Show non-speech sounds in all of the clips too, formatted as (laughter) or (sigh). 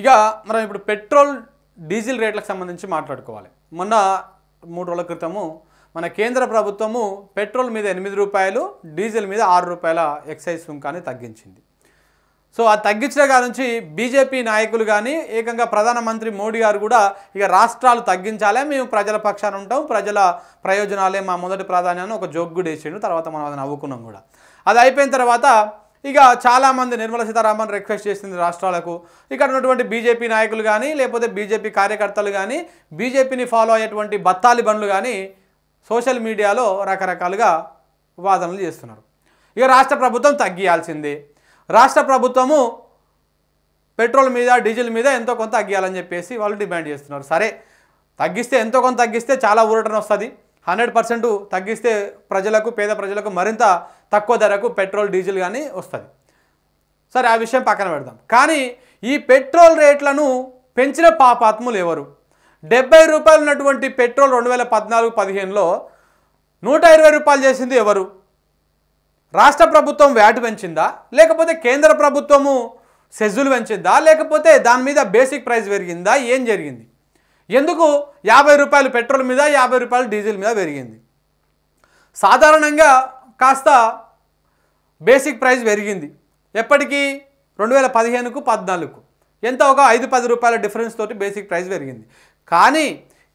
ఇక మనం ఇప్పుడు పెట్రోల్ డీజిల్ రేట్లకు సంబంధించి మాట్లాడుకోవాలి మొన్న మూడు రోజుల క్రితము మన కేంద్ర ప్రభుత్వము పెట్రోల్ మీద ఎనిమిది రూపాయలు డీజిల్ మీద ఆరు రూపాయల ఎక్సైజ్ సుంకాన్ని తగ్గించింది సో ఆ తగ్గించిన కాడ నుంచి బీజేపీ నాయకులు కానీ ఏకంగా ప్రధానమంత్రి మోడీ గారు కూడా ఇక రాష్ట్రాలు తగ్గించాలే మేము ప్రజల పక్షాన ఉంటాం ప్రజల ప్రయోజనాలే మా మొదటి ప్రాధాన్యాన్ని ఒక జోక్ కూడా తర్వాత మనం అది నవ్వుకున్నాం కూడా అది అయిపోయిన తర్వాత ఇక చాలామంది నిర్మల సీతారామన్ రిక్వెస్ట్ చేసింది రాష్ట్రాలకు ఇక్కడ ఉన్నటువంటి బీజేపీ నాయకులు కానీ లేకపోతే బీజేపీ కార్యకర్తలు కానీ బీజేపీని ఫాలో అయ్యేటువంటి బత్తాలి బండ్లు కానీ సోషల్ మీడియాలో రకరకాలుగా వాదనలు చేస్తున్నారు ఇక రాష్ట్ర ప్రభుత్వం తగ్గియాల్సింది రాష్ట్ర ప్రభుత్వము పెట్రోల్ మీద డీజిల్ మీద ఎంతో కొంత తగ్గియాలని చెప్పేసి వాళ్ళు డిమాండ్ చేస్తున్నారు సరే తగ్గిస్తే ఎంతో కొంత తగ్గిస్తే చాలా ఊరటన వస్తుంది హండ్రెడ్ పర్సెంట్ తగ్గిస్తే ప్రజలకు పేద ప్రజలకు మరింత తక్కువ ధరకు పెట్రోల్ డీజిల్ కానీ వస్తుంది సరే ఆ విషయం పక్కన పెడదాం కానీ ఈ పెట్రోల్ రేట్లను పెంచిన పాపాత్ములు ఎవరు డెబ్బై రూపాయలు ఉన్నటువంటి పెట్రోల్ రెండు వేల పద్నాలుగు పదిహేనులో నూట ఇరవై రూపాయలు చేసింది ఎవరు రాష్ట్ర ప్రభుత్వం వ్యాటు పెంచిందా లేకపోతే కేంద్ర ప్రభుత్వము సెజ్జులు పెంచిందా లేకపోతే దాని మీద బేసిక్ ప్రైస్ పెరిగిందా ఏం జరిగింది ఎందుకు యాభై రూపాయలు పెట్రోల్ మీద యాభై రూపాయలు డీజిల్ మీద పెరిగింది సాధారణంగా కాస్త బేసిక్ ప్రైస్ పెరిగింది ఎప్పటికీ రెండు వేల పదిహేనుకు పద్నాలుగుకు ఎంత ఒక ఐదు పది రూపాయల డిఫరెన్స్ తోటి బేసిక్ ప్రైస్ పెరిగింది కానీ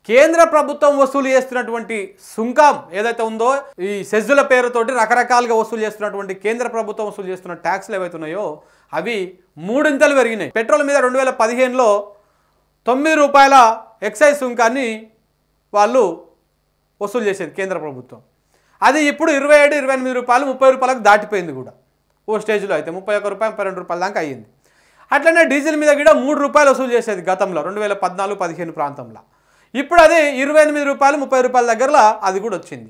కేంద్ర ప్రభుత్వం వసూలు చేస్తున్నటువంటి సుంకం ఏదైతే ఉందో ఈ సెజ్జుల పేరుతోటి రకరకాలుగా వసూలు చేస్తున్నటువంటి కేంద్ర ప్రభుత్వం వసూలు చేస్తున్న ట్యాక్స్లు ఏవైతే ఉన్నాయో అవి మూడింతలు పెరిగినాయి పెట్రోల్ మీద రెండు వేల పదిహేనులో తొమ్మిది రూపాయల ఎక్సైజ్ సుంకాన్ని వాళ్ళు వసూలు చేసేది కేంద్ర ప్రభుత్వం అది ఇప్పుడు ఇరవై ఏడు ఇరవై ఎనిమిది రూపాయలు ముప్పై రూపాయలకు దాటిపోయింది కూడా ఓ స్టేజ్లో అయితే ముప్పై ఒక్క రూపాయలు ముప్పై రెండు రూపాయల దాకా అయ్యింది అట్లనే డీజిల్ మీద కూడా మూడు రూపాయలు వసూలు చేసేది గతంలో రెండు వేల పద్నాలుగు పదిహేను ప్రాంతంలో ఇప్పుడు అది ఇరవై ఎనిమిది రూపాయలు ముప్పై రూపాయల దగ్గరలో అది కూడా వచ్చింది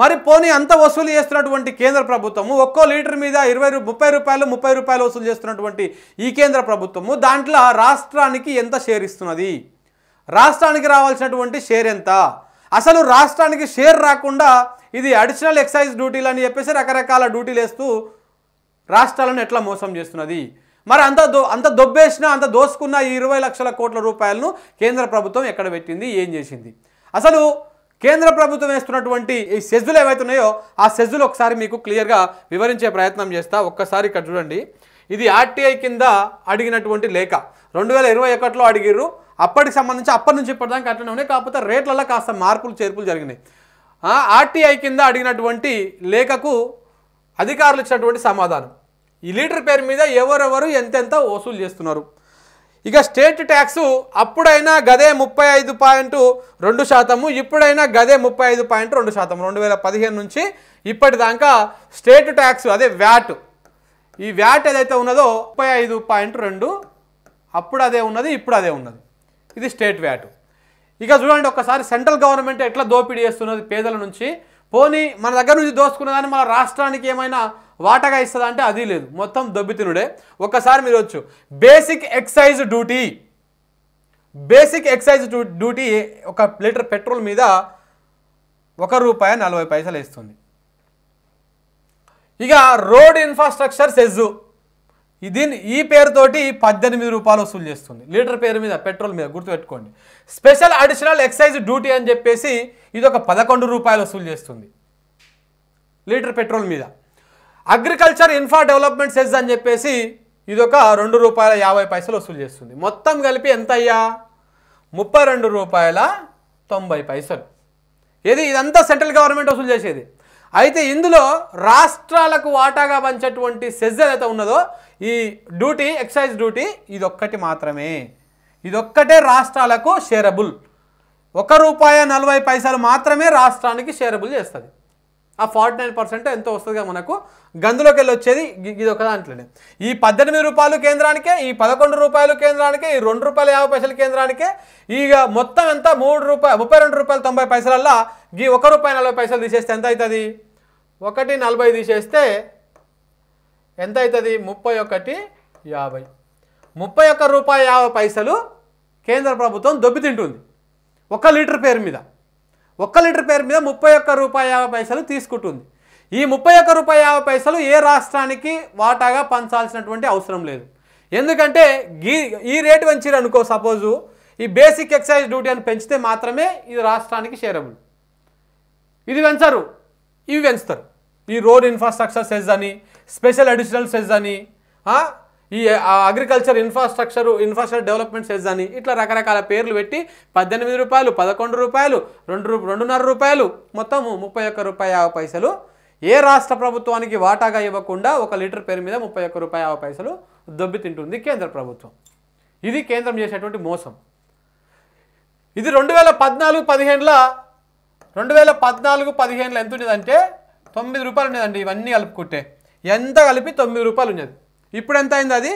మరి పోనీ అంత వసూలు చేస్తున్నటువంటి కేంద్ర ప్రభుత్వము ఒక్కో లీటర్ మీద ఇరవై ముప్పై రూపాయలు ముప్పై రూపాయలు వసూలు చేస్తున్నటువంటి ఈ కేంద్ర ప్రభుత్వము దాంట్లో రాష్ట్రానికి ఎంత షేర్ ఇస్తున్నది రాష్ట్రానికి రావాల్సినటువంటి షేర్ ఎంత అసలు రాష్ట్రానికి షేర్ రాకుండా ఇది అడిషనల్ ఎక్సైజ్ డ్యూటీలు అని చెప్పేసి రకరకాల డ్యూటీలు వేస్తూ రాష్ట్రాలను ఎట్లా మోసం చేస్తున్నది మరి అంత దో అంత దొబ్బేసిన అంత దోసుకున్న ఈ ఇరవై లక్షల కోట్ల రూపాయలను కేంద్ర ప్రభుత్వం ఎక్కడ పెట్టింది ఏం చేసింది అసలు కేంద్ర ప్రభుత్వం వేస్తున్నటువంటి ఈ సెజ్జులు ఏవైతున్నాయో ఆ సెజ్జులు ఒకసారి మీకు క్లియర్గా వివరించే ప్రయత్నం చేస్తా ఒక్కసారి ఇక్కడ చూడండి ఇది ఆర్టీఐ కింద అడిగినటువంటి లేఖ రెండు వేల ఇరవై ఒకటిలో అడిగిర్రు అప్పటికి సంబంధించి అప్పటి నుంచి ఇప్పటిదాకా అట్లనే ఉన్నాయి కాకపోతే రేట్లలో కాస్త మార్పులు చేర్పులు జరిగినాయి ఆర్టీఐ కింద అడిగినటువంటి లేఖకు అధికారులు ఇచ్చినటువంటి సమాధానం ఈ లీటర్ పేరు మీద ఎవరెవరు ఎంతెంత వసూలు చేస్తున్నారు ఇక స్టేట్ ట్యాక్స్ అప్పుడైనా గదే ముప్పై ఐదు పాయింట్ రెండు శాతము ఇప్పుడైనా గదే ముప్పై ఐదు పాయింట్ రెండు శాతం రెండు వేల పదిహేను నుంచి ఇప్పటిదాకా స్టేట్ ట్యాక్స్ అదే వ్యాట్ ఈ వ్యాట్ ఏదైతే ఉన్నదో ముప్పై ఐదు పాయింట్ రెండు అప్పుడు అదే ఉన్నది ఇప్పుడు అదే ఉన్నది ఇది స్టేట్ వ్యాట్ ఇక చూడండి ఒకసారి సెంట్రల్ గవర్నమెంట్ ఎట్లా దోపిడీ చేస్తున్నది పేదల నుంచి పోనీ మన దగ్గర నుంచి దోసుకున్న కానీ మన రాష్ట్రానికి ఏమైనా వాటగా ఇస్తుందా అంటే అది లేదు మొత్తం దొబ్బితినుడే ఒక్కసారి మీరు వచ్చు basic excise duty basic excise duty ఒక లీటర్ పెట్రోల్ మీద ఒక రూపాయి నలభై పైసలు వేస్తుంది ఇక రోడ్ ఇన్ఫ్రాస్ట్రక్చర్ సెజ్జు దీని ఈ పేరుతోటి పద్దెనిమిది రూపాయలు వసూలు చేస్తుంది లీటర్ పేరు మీద పెట్రోల్ మీద గుర్తుపెట్టుకోండి స్పెషల్ అడిషనల్ ఎక్సైజ్ డ్యూటీ అని చెప్పేసి ఇది ఒక పదకొండు రూపాయలు వసూలు చేస్తుంది లీటర్ పెట్రోల్ మీద అగ్రికల్చర్ ఇన్ఫ్రా డెవలప్మెంట్ సెస్ అని చెప్పేసి ఇది ఒక రెండు రూపాయల యాభై పైసలు వసూలు చేస్తుంది మొత్తం కలిపి ఎంత అయ్యా ముప్పై రెండు రూపాయల తొంభై పైసలు ఏది ఇదంతా సెంట్రల్ గవర్నమెంట్ వసూలు చేసేది అయితే ఇందులో రాష్ట్రాలకు వాటాగా పంచేటువంటి సెజ్ ఏదైతే ఉన్నదో ఈ డ్యూటీ ఎక్సైజ్ డ్యూటీ ఇదొక్కటి మాత్రమే ఇదొక్కటే రాష్ట్రాలకు షేరబుల్ ఒక రూపాయ నలభై పైసలు మాత్రమే రాష్ట్రానికి షేరబుల్ చేస్తుంది ఆ ఫార్టీ నైన్ పర్సెంట్ ఎంతో వస్తుందిగా మనకు గందులోకి వెళ్ళి వచ్చేది ఇది ఒక దాంట్లోనే ఈ పద్దెనిమిది రూపాయలు కేంద్రానికే ఈ పదకొండు రూపాయలు కేంద్రానికే ఈ రెండు రూపాయల యాభై పైసలు కేంద్రానికే ఇక మొత్తం ఎంత మూడు రూపాయ ముప్పై రెండు రూపాయలు తొంభై పైసలల్లా ఈ ఒక రూపాయి నలభై పైసలు తీసేస్తే ఎంత అవుతుంది ఒకటి నలభై తీసేస్తే ఎంత అవుతుంది ముప్పై ఒకటి యాభై ముప్పై ఒక్క రూపాయి యాభై పైసలు కేంద్ర ప్రభుత్వం దొబ్బితింటుంది ఒక లీటర్ పేరు మీద ఒక్క లీటర్ పేరు మీద ముప్పై ఒక్క రూపాయి యాభై పైసలు తీసుకుంటుంది ఈ ముప్పై ఒక్క రూపాయి యాభై పైసలు ఏ రాష్ట్రానికి వాటాగా పంచాల్సినటువంటి అవసరం లేదు ఎందుకంటే గీ ఈ రేటు పెంచిరు అనుకో సపోజు ఈ బేసిక్ ఎక్సైజ్ డ్యూటీ అని పెంచితే మాత్రమే ఇది రాష్ట్రానికి షేరబుల్ ఇది పెంచరు ఇవి పెంచుతారు ఈ రోడ్ ఇన్ఫ్రాస్ట్రక్చర్ సెజ్ అని స్పెషల్ అడిషనల్ సెజ్ అని ఈ agriculture infrastructure infrastructure development cess అని ఇట్లా రకరకాల పేర్లు పెట్టి పద్దెనిమిది రూపాయలు పదకొండు రూపాయలు రెండు రెండున్నర రూపాయలు మొత్తము ముప్పై ఒక్క రూపాయి యాభై పైసలు ఏ రాష్ట్ర ప్రభుత్వానికి వాటాగా ఇవ్వకుండా ఒక లీటర్ పేరు మీద ముప్పై ఒక్క రూపాయి యాభై పైసలు తింటుంది కేంద్ర ప్రభుత్వం ఇది కేంద్రం చేసేటువంటి మోసం ఇది రెండు వేల పద్నాలుగు పదిహేనుల రెండు వేల పద్నాలుగు పదిహేనులో ఎంత ఉండేదంటే తొమ్మిది రూపాయలు ఉండేదండి ఇవన్నీ కలుపుకుంటే ఎంత కలిపి తొమ్మిది రూపాయలు ఉండేది ఇప్పుడు ఎంత అయింది అది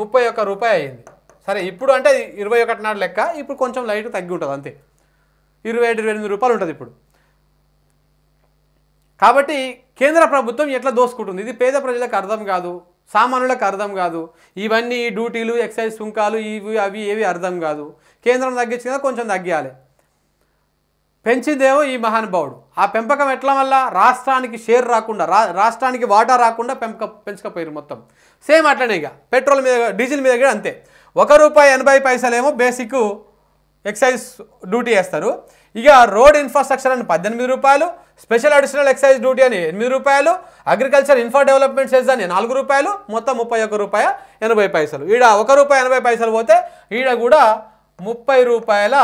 ముప్పై ఒక్క రూపాయి అయింది సరే ఇప్పుడు అంటే ఇరవై ఒకటి నాడు లెక్క ఇప్పుడు కొంచెం లైట్ తగ్గి ఉంటుంది అంతే ఇరవై ఏడు ఇరవై ఎనిమిది రూపాయలు ఉంటుంది ఇప్పుడు కాబట్టి కేంద్ర ప్రభుత్వం ఎట్లా దోసుకుంటుంది ఇది పేద ప్రజలకు అర్థం కాదు సామాన్యులకు అర్థం కాదు ఇవన్నీ డ్యూటీలు ఎక్సైజ్ సుంకాలు ఇవి అవి ఏవి అర్థం కాదు కేంద్రం తగ్గించిన కొంచెం తగ్గాలి పెంచిందేవో ఈ మహానుభావుడు ఆ పెంపకం ఎట్లా వల్ల రాష్ట్రానికి షేర్ రాకుండా రా రాష్ట్రానికి వాటా రాకుండా పెంపక పెంచకపోయారు మొత్తం సేమ్ అట్లనే ఇక పెట్రోల్ మీద డీజిల్ మీద కూడా అంతే ఒక రూపాయి ఎనభై పైసలేమో బేసిక్ ఎక్సైజ్ డ్యూటీ వేస్తారు ఇక రోడ్ ఇన్ఫ్రాస్ట్రక్చర్ అని పద్దెనిమిది రూపాయలు స్పెషల్ అడిషనల్ ఎక్సైజ్ డ్యూటీ అని ఎనిమిది రూపాయలు అగ్రికల్చర్ ఇన్ఫ్రా డెవలప్మెంట్ సెస్ అని నాలుగు రూపాయలు మొత్తం ముప్పై ఒక్క రూపాయ ఎనభై పైసలు ఈడ ఒక రూపాయి ఎనభై పైసలు పోతే ఈడ కూడా ముప్పై రూపాయల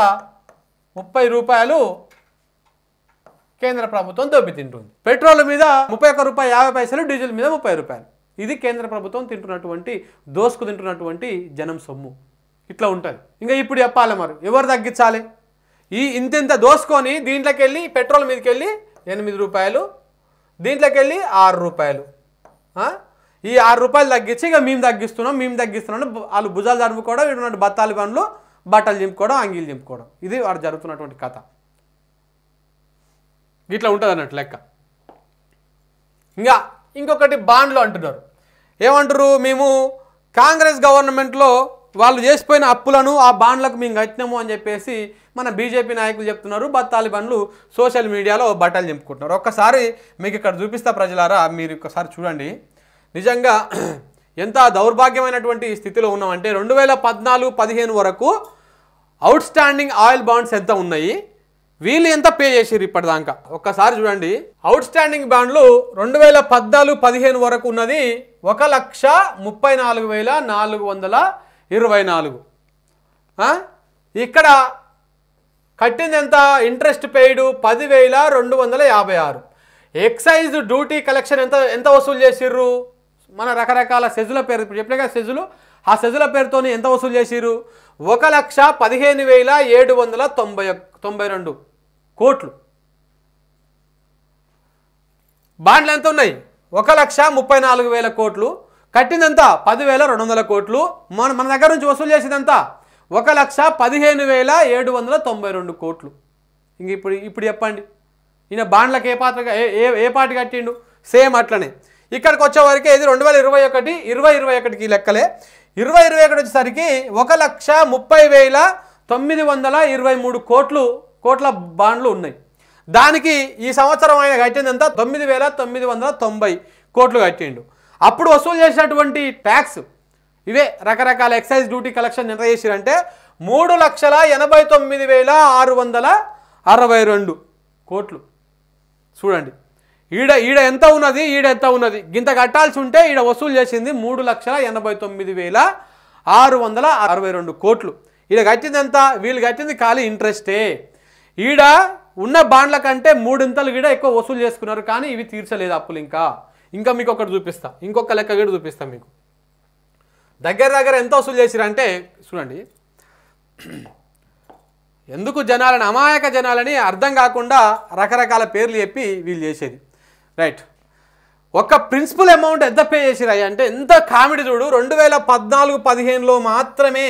ముప్పై రూపాయలు కేంద్ర ప్రభుత్వం దెబ్బతింటుంది పెట్రోల్ మీద ముప్పై ఒక్క రూపాయి యాభై పైసలు డీజిల్ మీద ముప్పై రూపాయలు ఇది కేంద్ర ప్రభుత్వం తింటున్నటువంటి దోసుకు తింటున్నటువంటి జనం సొమ్ము ఇట్లా ఉంటుంది ఇంకా ఇప్పుడు చెప్పాలి మరి ఎవరు తగ్గించాలి ఈ ఇంతింత దోసుకొని దీంట్లోకి వెళ్ళి పెట్రోల్ మీదకి వెళ్ళి ఎనిమిది రూపాయలు దీంట్లోకి వెళ్ళి ఆరు రూపాయలు ఈ ఆరు రూపాయలు తగ్గించి ఇక మేము తగ్గిస్తున్నాం మేము తగ్గిస్తున్నాం వాళ్ళు భుజాలు జరుపుకోవడం ఇటువంటి బత్తాలు పనులు బట్టలు చింపుకోవడం అంగీలు చింపుకోవడం ఇది వాడు జరుగుతున్నటువంటి కథ ఇట్లా ఉంటుంది అన్నట్టు లెక్క ఇంకా ఇంకొకటి బాండ్లు అంటున్నారు ఏమంటారు మేము కాంగ్రెస్ గవర్నమెంట్లో వాళ్ళు చేసిపోయిన అప్పులను ఆ బాండ్లకు మేము కట్టినాము అని చెప్పేసి మన బీజేపీ నాయకులు చెప్తున్నారు బత్తాలి బండ్లు సోషల్ మీడియాలో బట్టలు చెంపుకుంటున్నారు ఒక్కసారి మీకు ఇక్కడ చూపిస్తా ప్రజలారా మీరు ఒక్కసారి చూడండి నిజంగా (clears throat) ఎంత దౌర్భాగ్యమైనటువంటి స్థితిలో ఉన్నామంటే రెండు వేల పద్నాలుగు పదిహేను వరకు అవుట్ స్టాండింగ్ ఆయిల్ బాండ్స్ ఎంత ఉన్నాయి వీళ్ళు ఎంత పే చేసారు ఇప్పటిదాకా ఒక్కసారి చూడండి అవుట్ స్టాండింగ్ బ్యాండ్లు రెండు వేల పద్నాలుగు పదిహేను వరకు ఉన్నది ఒక లక్ష ముప్పై నాలుగు వేల నాలుగు వందల ఇరవై నాలుగు ఇక్కడ కట్టింది ఎంత ఇంట్రెస్ట్ పది పదివేల రెండు వందల యాభై ఆరు ఎక్సైజ్ డ్యూటీ కలెక్షన్ ఎంత ఎంత వసూలు చేసిర్రు మన రకరకాల సెజుల పేరు ఇప్పుడు చెప్పిన కదా సెజులు ఆ సెజుల పేరుతో ఎంత వసూలు చేసిర్రు ఒక లక్ష పదిహేను వేల ఏడు వందల తొంభై తొంభై రెండు కోట్లు బాండ్లు ఎంత ఉన్నాయి ఒక లక్ష ముప్పై నాలుగు వేల కోట్లు కట్టిందంతా పదివేల రెండు వందల కోట్లు మన మన దగ్గర నుంచి వసూలు చేసిందంతా ఒక లక్ష పదిహేను వేల ఏడు వందల తొంభై రెండు కోట్లు ఇంక ఇప్పుడు ఇప్పుడు చెప్పండి ఈయన బాండ్లకు ఏ పాత్ర ఏ ఏ పాటి కట్టిండు సేమ్ అట్లనే ఇక్కడికి వచ్చేవరకు ఇది రెండు వేల ఇరవై ఒకటి ఇరవై ఇరవై ఒకటికి లెక్కలే ఇరవై ఇరవై ఒకటి వచ్చేసరికి ఒక లక్ష ముప్పై వేల తొమ్మిది వందల ఇరవై మూడు కోట్లు కోట్ల బాండ్లు ఉన్నాయి దానికి ఈ సంవత్సరం ఆయన కట్టింది ఎంత తొమ్మిది వేల తొమ్మిది వందల తొంభై కోట్లు కట్టిండు అప్పుడు వసూలు చేసినటువంటి ట్యాక్స్ ఇవే రకరకాల ఎక్సైజ్ డ్యూటీ కలెక్షన్ ఎంత చేసిరంటే మూడు లక్షల ఎనభై తొమ్మిది వేల ఆరు వందల అరవై రెండు కోట్లు చూడండి ఈడ ఈడ ఎంత ఉన్నది ఈడ ఎంత ఉన్నది గింత కట్టాల్సి ఉంటే ఈడ వసూలు చేసింది మూడు లక్షల ఎనభై తొమ్మిది వేల ఆరు వందల అరవై రెండు కోట్లు ఈడ కట్టింది ఎంత వీళ్ళు కట్టింది ఖాళీ ఇంట్రెస్టే ఈడ ఉన్న బాండ్ల కంటే మూడింతలు కూడా ఎక్కువ వసూలు చేసుకున్నారు కానీ ఇవి తీర్చలేదు అప్పులు ఇంకా ఇంకా మీకు ఒకటి చూపిస్తా ఇంకొక లెక్క కూడా చూపిస్తాం మీకు దగ్గర దగ్గర ఎంత వసూలు చేసిరంటే చూడండి ఎందుకు జనాలని అమాయక జనాలని అర్థం కాకుండా రకరకాల పేర్లు చెప్పి వీళ్ళు చేసేది రైట్ ఒక ప్రిన్సిపల్ అమౌంట్ ఎంత పే చేసిరాయి అంటే ఎంత కామెడీ చూడు రెండు వేల పద్నాలుగు పదిహేనులో మాత్రమే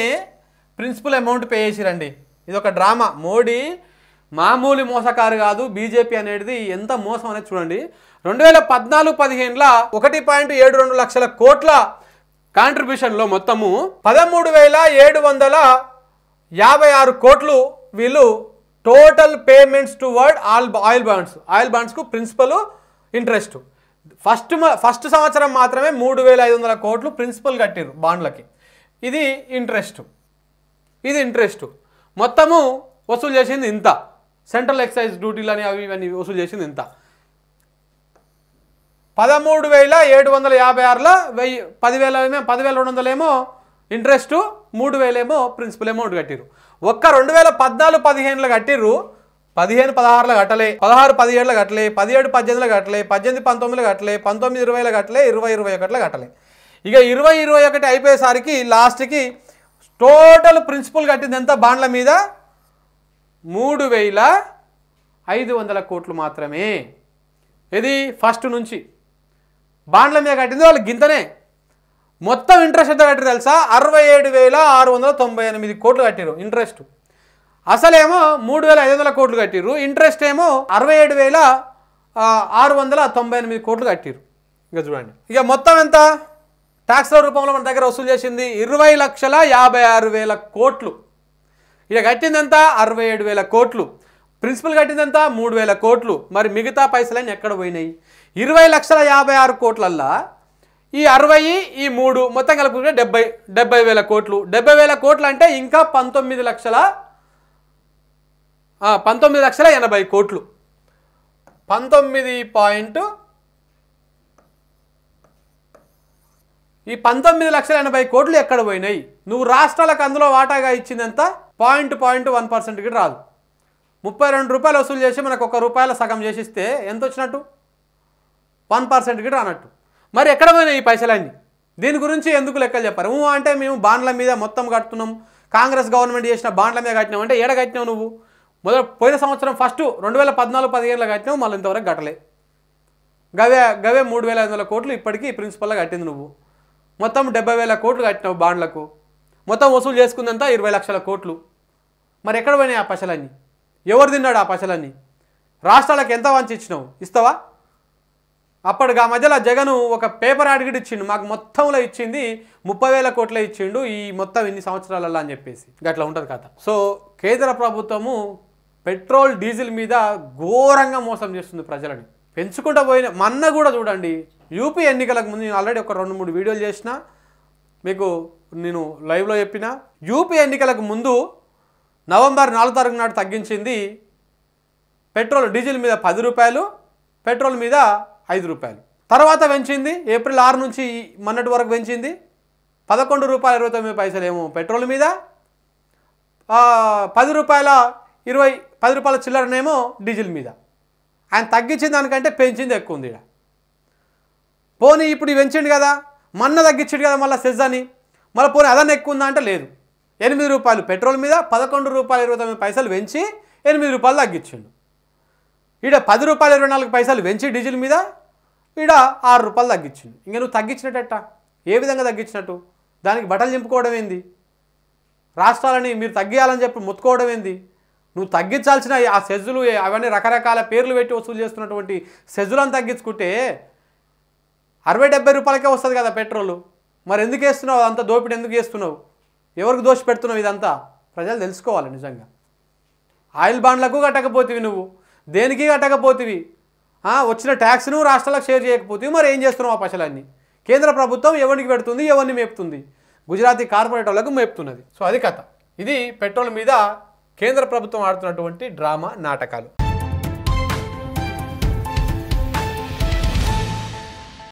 ప్రిన్సిపల్ అమౌంట్ పే చేసిరండి ఇది ఒక డ్రామా మోడీ మామూలు మోసకారు కాదు బీజేపీ అనేది ఎంత మోసం అనేది చూడండి రెండు వేల పద్నాలుగు పదిహేనుల ఒకటి పాయింట్ ఏడు రెండు లక్షల కోట్ల కాంట్రిబ్యూషన్లో మొత్తము పదమూడు వేల ఏడు వందల యాభై ఆరు కోట్లు వీళ్ళు total payments toward all oil bonds oil బాండ్స్కు ప్రిన్సిపల్ ఇంట్రెస్ట్ ఫస్ట్ ఫస్ట్ సంవత్సరం మాత్రమే మూడు వేల ఐదు వందల కోట్లు ప్రిన్సిపల్ కట్టారు బాండ్లకి ఇది ఇంట్రెస్ట్ ఇది ఇంట్రెస్ట్ మొత్తము వసూలు చేసింది ఇంత సెంట్రల్ ఎక్సైజ్ డ్యూటీలు అని అవి ఇవన్నీ వసూలు చేసింది ఇంత పదమూడు వేల ఏడు వందల యాభై ఆరులో వెయ్యి పదివేల ఏమో పదివేల రెండు వందలేమో ఇంట్రెస్ట్ మూడు వేలేమో ప్రిన్సిపల్ అమౌంట్ కట్టిరు ఒక్క రెండు వేల పద్నాలుగు పదిహేనులో కట్టిర్రు పదిహేను పదహారులో కట్టలే పదహారు పదిహేడులో కట్టలే పదిహేడు పద్దెనిమిదిలో కట్టలే పద్దెనిమిది పంతొమ్మిదిలో కట్టలే పంతొమ్మిది ఇరవైలో కట్టలే ఇరవై ఇరవై ఒకటిలో కట్టలే ఇక ఇరవై ఇరవై ఒకటి అయిపోయేసరికి లాస్ట్కి టోటల్ ప్రిన్సిపల్ కట్టింది ఎంత బాండ్ల మీద మూడు వేల ఐదు వందల కోట్లు మాత్రమే ఇది ఫస్ట్ నుంచి బాండ్ల మీద కట్టింది వాళ్ళు గింతనే మొత్తం ఇంట్రెస్ట్ ఎంత కట్టారు తెలుసా అరవై ఏడు వేల ఆరు వందల తొంభై ఎనిమిది కోట్లు కట్టారు ఇంట్రెస్ట్ అసలేమో మూడు వేల ఐదు వందల కోట్లు కట్టారు ఇంట్రెస్ట్ ఏమో అరవై ఏడు వేల ఆరు వందల తొంభై ఎనిమిది కోట్లు కట్టారు ఇక చూడండి ఇక మొత్తం ఎంత ట్యాక్స్ల రూపంలో మన దగ్గర వసూలు చేసింది ఇరవై లక్షల యాభై ఆరు వేల కోట్లు ఇక కట్టిందంతా అరవై ఏడు వేల కోట్లు ప్రిన్సిపల్ కట్టిందంతా మూడు వేల కోట్లు మరి మిగతా పైసలన్నీ ఎక్కడ పోయినాయి ఇరవై లక్షల యాభై ఆరు కోట్లల్లా ఈ అరవై ఈ మూడు మొత్తం కలుపుకుంటే డెబ్బై డెబ్బై వేల కోట్లు డెబ్బై వేల కోట్లు అంటే ఇంకా పంతొమ్మిది లక్షల పంతొమ్మిది లక్షల ఎనభై కోట్లు పంతొమ్మిది పాయింట్ ఈ పంతొమ్మిది లక్షల ఎనభై కోట్లు ఎక్కడ పోయినాయి నువ్వు రాష్ట్రాలకు అందులో వాటాగా ఇచ్చిందంతా పాయింట్ పాయింట్ వన్ పర్సెంట్కి రాదు ముప్పై రెండు రూపాయలు వసూలు చేసి మనకు ఒక రూపాయల సగం చేసిస్తే ఎంత వచ్చినట్టు వన్ పర్సెంట్కి రానట్టు మరి ఎక్కడ పోయినాయి ఈ పైసలన్నీ దీని గురించి ఎందుకు లెక్కలు చెప్పారు అంటే మేము బాండ్ల మీద మొత్తం కట్టుతున్నాం కాంగ్రెస్ గవర్నమెంట్ చేసిన బాండ్ల మీద కట్టినావు అంటే ఏడ కట్టినావు నువ్వు మొదట పోయిన సంవత్సరం ఫస్ట్ రెండు వేల పద్నాలుగు పదిహేనులో కట్టినావు మళ్ళీ ఇంతవరకు కట్టలే గవే గవే మూడు వేల ఐదు వందల కోట్లు ఇప్పటికీ ప్రిన్సిపల్గా కట్టింది నువ్వు మొత్తం డెబ్బై వేల కోట్లు కట్టినావు బాండ్లకు మొత్తం వసూలు చేసుకుందంతా ఇరవై లక్షల కోట్లు మరి ఎక్కడ పోయినాయి ఆ పశలన్నీ ఎవరు తిన్నాడు ఆ పశలన్నీ రాష్ట్రాలకు ఎంత ఇచ్చినావు ఇస్తావా అప్పటికి ఆ మధ్యలో జగను ఒక పేపర్ అడిగిడి ఇచ్చిండు మాకు మొత్తంలో ఇచ్చింది ముప్పై వేల కోట్లే ఇచ్చిండు ఈ మొత్తం ఇన్ని సంవత్సరాలలో అని చెప్పేసి గట్లా ఉంటుంది కథ సో కేంద్ర ప్రభుత్వము పెట్రోల్ డీజిల్ మీద ఘోరంగా మోసం చేస్తుంది ప్రజలని పెంచుకుంటూ పోయిన మన్న కూడా చూడండి యూపీ ఎన్నికలకు ముందు నేను ఆల్రెడీ ఒక రెండు మూడు వీడియోలు చేసిన మీకు నేను లైవ్లో చెప్పిన యూపీ ఎన్నికలకు ముందు నవంబర్ నాలుగు తారీఖు నాడు తగ్గించింది పెట్రోల్ డీజిల్ మీద పది రూపాయలు పెట్రోల్ మీద ఐదు రూపాయలు తర్వాత పెంచింది ఏప్రిల్ ఆరు నుంచి మొన్నటి వరకు పెంచింది పదకొండు రూపాయల ఇరవై తొమ్మిది పైసలు ఏమో పెట్రోల్ మీద పది రూపాయల ఇరవై పది రూపాయల చిల్లరనేమో డీజిల్ మీద ఆయన తగ్గించిన దానికంటే పెంచింది ఎక్కువ ఉంది ఇక్కడ పోనీ ఇప్పుడు పెంచిండు కదా మొన్న తగ్గించిండు కదా మళ్ళీ సెజ్ అని మళ్ళీ పోనీ అదన్న ఎక్కువ ఉందా అంటే లేదు ఎనిమిది రూపాయలు పెట్రోల్ మీద పదకొండు రూపాయలు ఇరవై తొమ్మిది పైసలు పెంచి ఎనిమిది రూపాయలు తగ్గించిండు ఈడ పది రూపాయలు ఇరవై నాలుగు పైసలు పెంచి డీజిల్ మీద ఈడ ఆరు రూపాయలు తగ్గించిండు ఇంకా నువ్వు తగ్గించినట్ట ఏ విధంగా తగ్గించినట్టు దానికి బట్టలు నింపుకోవడం ఏంది రాష్ట్రాలని మీరు తగ్గియాలని చెప్పి ముత్తుకోవడం ఏంది నువ్వు తగ్గించాల్సిన ఆ సెజ్జులు అవన్నీ రకరకాల పేర్లు పెట్టి వసూలు చేస్తున్నటువంటి సెజ్జులను తగ్గించుకుంటే అరవై డెబ్బై రూపాయలకే వస్తుంది కదా పెట్రోలు మరి ఎందుకు వేస్తున్నావు అంత దోపిడి ఎందుకు వేస్తున్నావు ఎవరికి దోష పెడుతున్నావు ఇదంతా ప్రజలు తెలుసుకోవాలి నిజంగా ఆయిల్ బాండ్లకు కట్టకపోతివి నువ్వు దేనికి కట్టకపోతివి వచ్చిన ట్యాక్స్ను రాష్ట్రాలకు షేర్ చేయకపోతే మరి ఏం చేస్తున్నావు ఆ పశలన్నీ కేంద్ర ప్రభుత్వం ఎవరికి పెడుతుంది ఎవరిని మేపుతుంది గుజరాతీ కార్పొరేటర్లకు మేపుతున్నది సో అది కథ ఇది పెట్రోల్ మీద కేంద్ర ప్రభుత్వం ఆడుతున్నటువంటి డ్రామా నాటకాలు